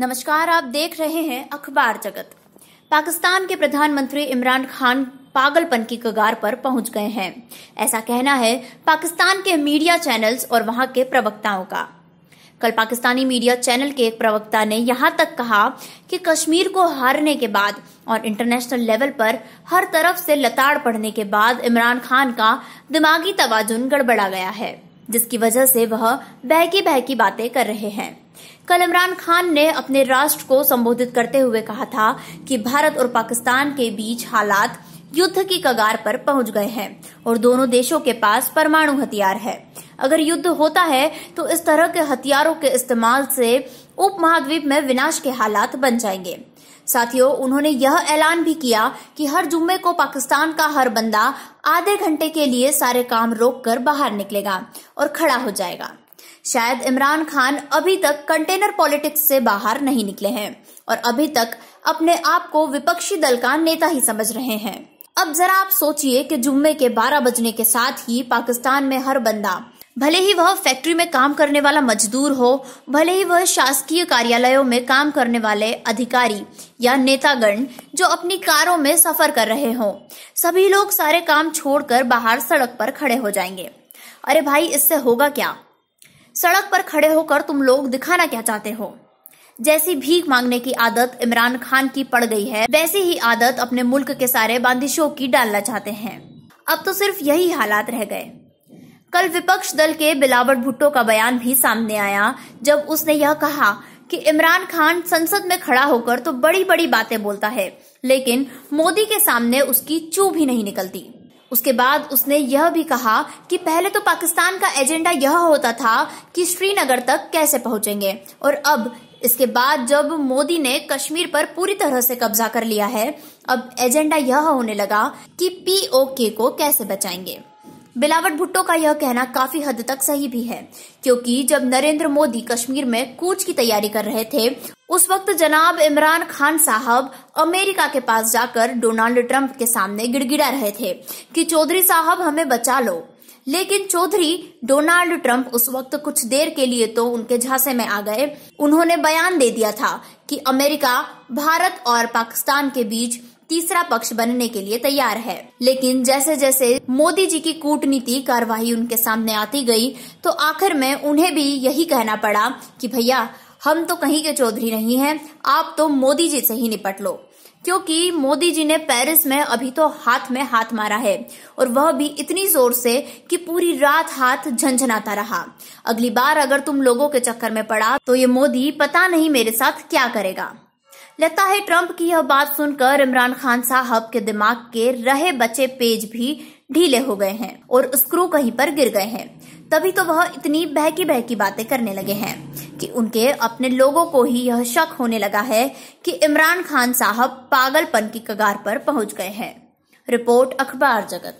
नमस्कार आप देख रहे हैं अखबार जगत पाकिस्तान के प्रधानमंत्री इमरान खान पागलपन की कगार पर पहुंच गए हैं ऐसा कहना है पाकिस्तान के मीडिया चैनल्स और वहां के प्रवक्ताओं का कल पाकिस्तानी मीडिया चैनल के एक प्रवक्ता ने यहां तक कहा कि कश्मीर को हारने के बाद और इंटरनेशनल लेवल पर हर तरफ से लताड़ पड़ने के बाद इमरान खान का दिमागी तवाजुन गड़बड़ा गया है जिसकी वजह से वह बहकी बहकी बातें कर रहे हैं कल इमरान खान ने अपने राष्ट्र को संबोधित करते हुए कहा था कि भारत और पाकिस्तान के बीच हालात युद्ध की कगार पर पहुंच गए हैं और दोनों देशों के पास परमाणु हथियार है अगर युद्ध होता है तो इस तरह के हथियारों के इस्तेमाल से उप महाद्वीप में विनाश के हालात बन जाएंगे साथियों उन्होंने यह ऐलान भी किया कि हर जुम्मे को पाकिस्तान का हर बंदा आधे घंटे के लिए सारे काम रोककर बाहर निकलेगा और खड़ा हो जाएगा शायद इमरान खान अभी तक कंटेनर पॉलिटिक्स से बाहर नहीं निकले हैं और अभी तक अपने आप को विपक्षी दल का नेता ही समझ रहे हैं अब जरा आप सोचिए कि जुम्मे के 12 बजने के साथ ही पाकिस्तान में हर बंदा भले ही वह फैक्ट्री में काम करने वाला मजदूर हो भले ही वह शासकीय कार्यालयों में काम करने वाले अधिकारी या नेतागण जो अपनी कारों में सफर कर रहे हों सभी लोग सारे काम छोड़कर बाहर सड़क पर खड़े हो जाएंगे अरे भाई इससे होगा क्या सड़क पर खड़े होकर तुम लोग दिखाना क्या चाहते हो जैसी भीख मांगने की आदत इमरान खान की पड़ गई है वैसी ही आदत अपने मुल्क के सारे बांदिशों की डालना चाहते हैं अब तो सिर्फ यही हालात रह गए कल विपक्ष दल के बिलावट भुट्टो का बयान भी सामने आया जब उसने यह कहा कि इमरान खान संसद में खड़ा होकर तो बड़ी बड़ी बातें बोलता है लेकिन मोदी के सामने उसकी चू भी नहीं निकलती उसके बाद उसने यह भी कहा कि पहले तो पाकिस्तान का एजेंडा यह होता था कि श्रीनगर तक कैसे पहुंचेंगे और अब इसके बाद जब मोदी ने कश्मीर पर पूरी तरह से कब्जा कर लिया है अब एजेंडा यह होने लगा कि पीओके को कैसे बचाएंगे बिलावट भुट्टो का यह कहना काफी हद तक सही भी है क्योंकि जब नरेंद्र मोदी कश्मीर में कूच की तैयारी कर रहे थे उस वक्त जनाब इमरान खान साहब अमेरिका के पास जाकर डोनाल्ड ट्रंप के सामने गिड़गिड़ा रहे थे कि चौधरी साहब हमें बचा लो लेकिन चौधरी डोनाल्ड ट्रंप उस वक्त कुछ देर के लिए तो उनके झांसे में आ गए उन्होंने बयान दे दिया था कि अमेरिका भारत और पाकिस्तान के बीच तीसरा पक्ष बनने के लिए तैयार है लेकिन जैसे जैसे मोदी जी की कूटनीति कार्यवाही उनके सामने आती गई तो आखिर में उन्हें भी यही कहना पड़ा कि भैया हम तो कहीं के चौधरी नहीं हैं आप तो मोदी जी से ही निपट लो क्योंकि मोदी जी ने पेरिस में अभी तो हाथ में हाथ मारा है और वह भी इतनी जोर से कि पूरी रात हाथ झंझनाता रहा अगली बार अगर तुम लोगों के चक्कर में पड़ा तो ये मोदी पता नहीं मेरे साथ क्या करेगा लगता है ट्रंप की यह बात सुनकर इमरान खान साहब के दिमाग के रहे बचे पेज भी ढीले हो गए हैं और स्क्रू कहीं पर गिर गए हैं तभी तो वह इतनी बहकी बहकी बातें करने लगे हैं कि उनके अपने लोगों को ही यह शक होने लगा है कि इमरान खान साहब पागलपन की कगार पर पहुंच गए हैं रिपोर्ट अखबार जगत